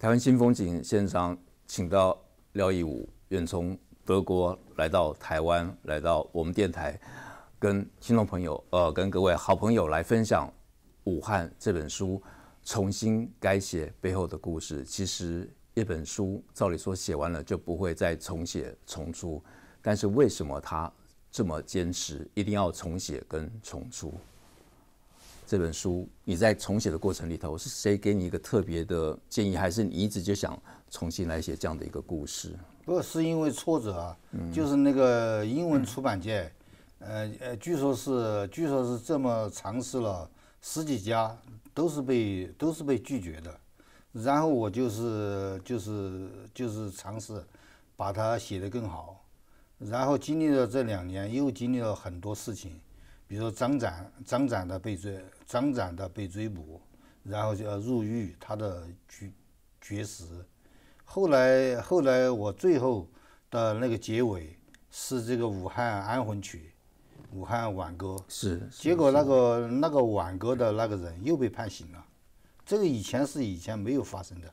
台湾新风景现场，请到廖义武，远从德国来到台湾，来到我们电台。跟听众朋友，呃，跟各位好朋友来分享《武汉》这本书重新改写背后的故事。其实一本书照理说写完了就不会再重写重出，但是为什么他这么坚持一定要重写跟重出这本书？你在重写的过程里头，是谁给你一个特别的建议，还是你一直就想重新来写这样的一个故事？不是因为挫折啊，就是那个英文出版界。呃呃，据说是据说是这么尝试了十几家，都是被都是被拒绝的。然后我就是就是就是尝试把它写的更好。然后经历了这两年，又经历了很多事情，比如说张展张展的被追张展的被追捕，然后就要入狱，他的绝绝食。后来后来我最后的那个结尾是这个武汉安魂曲。武汉晚歌是，结果那个那个晚歌的那个人又被判刑了，这个以前是以前没有发生的，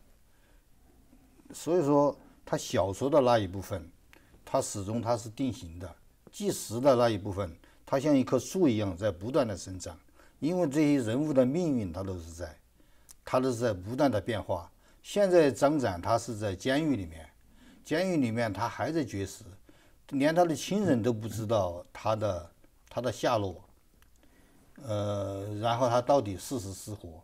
所以说他小说的那一部分，他始终他是定型的，纪实的那一部分，他像一棵树一样在不断的生长，因为这些人物的命运，他都是在，他都是在不断的变化。现在张展他是在监狱里面，监狱里面他还在绝食，连他的亲人都不知道他的。他的下落，呃，然后他到底是死是活？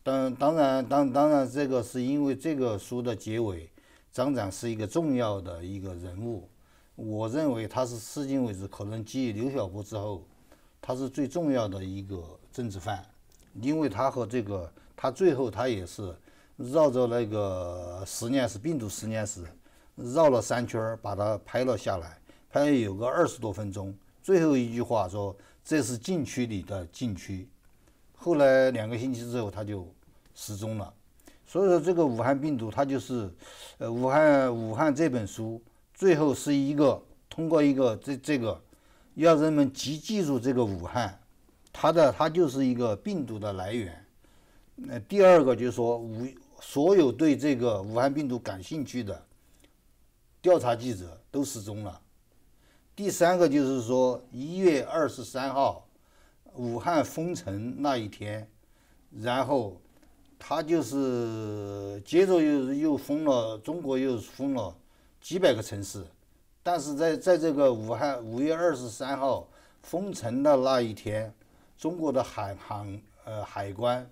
当当然，当当然，这个是因为这个书的结尾，张展是一个重要的一个人物。我认为他是至今为止可能继刘晓波之后，他是最重要的一个政治犯，因为他和这个他最后他也是绕着那个十年室病毒十年史，绕了三圈把他拍了下来，拍了有个二十多分钟。最后一句话说：“这是禁区里的禁区。”后来两个星期之后，他就失踪了。所以说，这个武汉病毒它就是，呃，武汉武汉这本书最后是一个通过一个这这个，要人们记记住这个武汉，它的它就是一个病毒的来源。那第二个就是说，武所有对这个武汉病毒感兴趣的调查记者都失踪了。第三个就是说，一月二十三号，武汉封城那一天，然后，他就是接着又又封了中国，又封了几百个城市，但是在在这个武汉五月二十三号封城的那一天，中国的海航呃海关，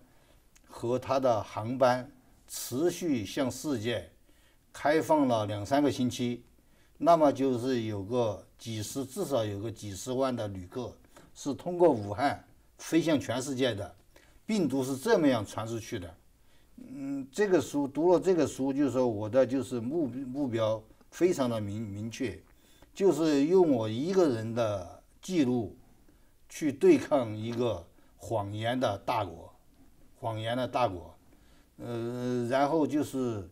和他的航班持续向世界开放了两三个星期。那么就是有个几十，至少有个几十万的旅客是通过武汉飞向全世界的，病毒是这么样传出去的。嗯，这个书读了，这个书就说我的就是目目标非常的明明确，就是用我一个人的记录去对抗一个谎言的大国，谎言的大国。呃，然后就是，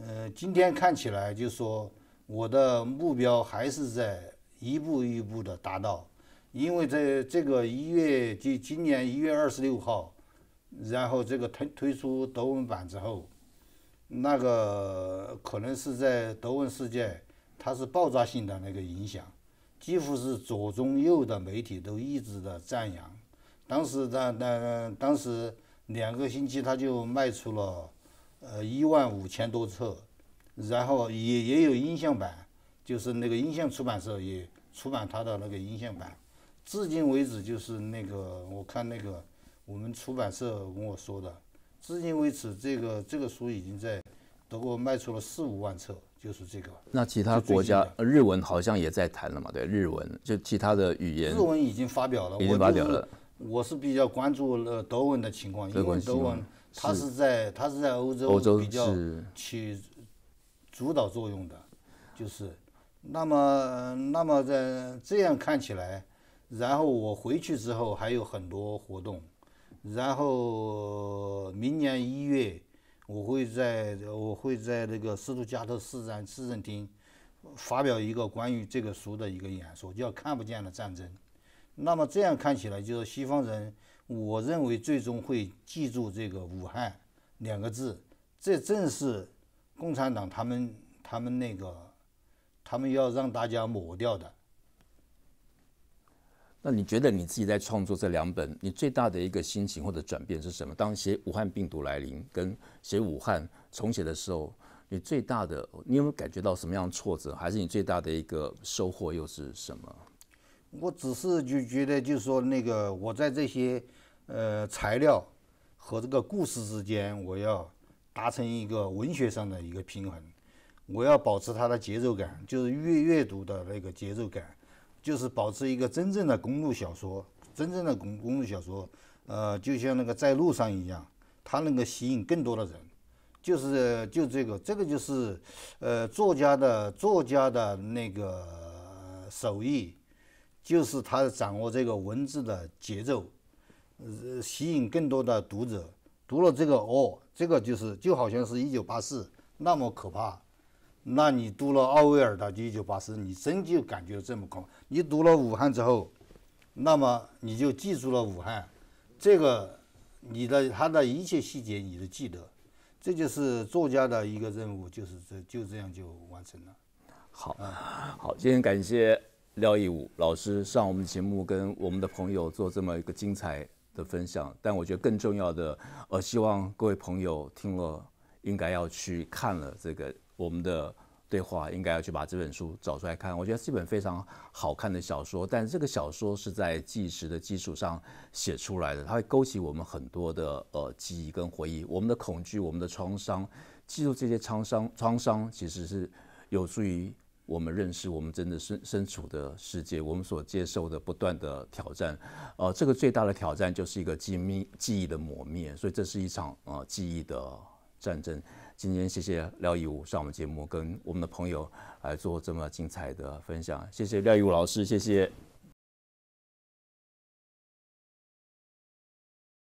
呃，今天看起来就说。我的目标还是在一步一步的达到，因为在这个一月，就今年一月二十六号，然后这个推推出德文版之后，那个可能是在德文世界，它是爆炸性的那个影响，几乎是左中右的媒体都一直的赞扬。当时当那当时两个星期，他就卖出了呃一万五千多册。然后也也有音像版，就是那个音像出版社也出版他的那个音像版。至今为止，就是那个我看那个我们出版社跟我说的，至今为止，这个这个书已经在德国卖出了四五万册，就是这个。那其他国家日文好像也在谈了嘛？对，日文就其他的语言。日文已经发表了。已经发表了。我是比较关注呃德文的情况，因为德文它是在它是在欧洲比较起。主导作用的，就是，那么，那么在这样看起来，然后我回去之后还有很多活动，然后明年一月，我会在我会在那个斯图加特市政市政厅发表一个关于这个书的一个演说，叫《看不见的战争》。那么这样看起来，就是西方人，我认为最终会记住这个“武汉”两个字，这正是。共产党他们他们那个，他们要让大家抹掉的。那你觉得你自己在创作这两本，你最大的一个心情或者转变是什么？当写武汉病毒来临跟写武汉重写的时候，你最大的，你有没有感觉到什么样的挫折？还是你最大的一个收获又是什么？我只是就觉得，就是说那个我在这些呃材料和这个故事之间，我要。达成一个文学上的一个平衡，我要保持它的节奏感，就是阅阅读的那个节奏感，就是保持一个真正的公路小说，真正的公公路小说，呃，就像那个在路上一样，它能够吸引更多的人，就是就这个，这个就是，呃，作家的作家的那个手艺，就是他掌握这个文字的节奏，呃，吸引更多的读者。读了这个哦，这个就是就好像是一九八四那么可怕。那你读了奥威尔的《一九八四》，你真就感觉这么可怕。你读了武汉之后，那么你就记住了武汉，这个你的他的一切细节，你都记得。这就是作家的一个任务，就是这就这样就完成了。好，好，今天感谢廖义武老师上我们节目，跟我们的朋友做这么一个精彩。的分享，但我觉得更重要的，呃，希望各位朋友听了，应该要去看了这个我们的对话，应该要去把这本书找出来看。我觉得这本非常好看的小说，但是这个小说是在纪实的基础上写出来的，它会勾起我们很多的呃记忆跟回忆，我们的恐惧，我们的创伤，记住这些创伤，创伤其实是有助于。我们认识我们真的身身处的世界，我们所接受的不断的挑战，呃，这个最大的挑战就是一个记忆记忆的磨灭，所以这是一场呃记忆的战争。今天谢谢廖一武上我们节目，跟我们的朋友来做这么精彩的分享，谢谢廖一武老师，谢谢。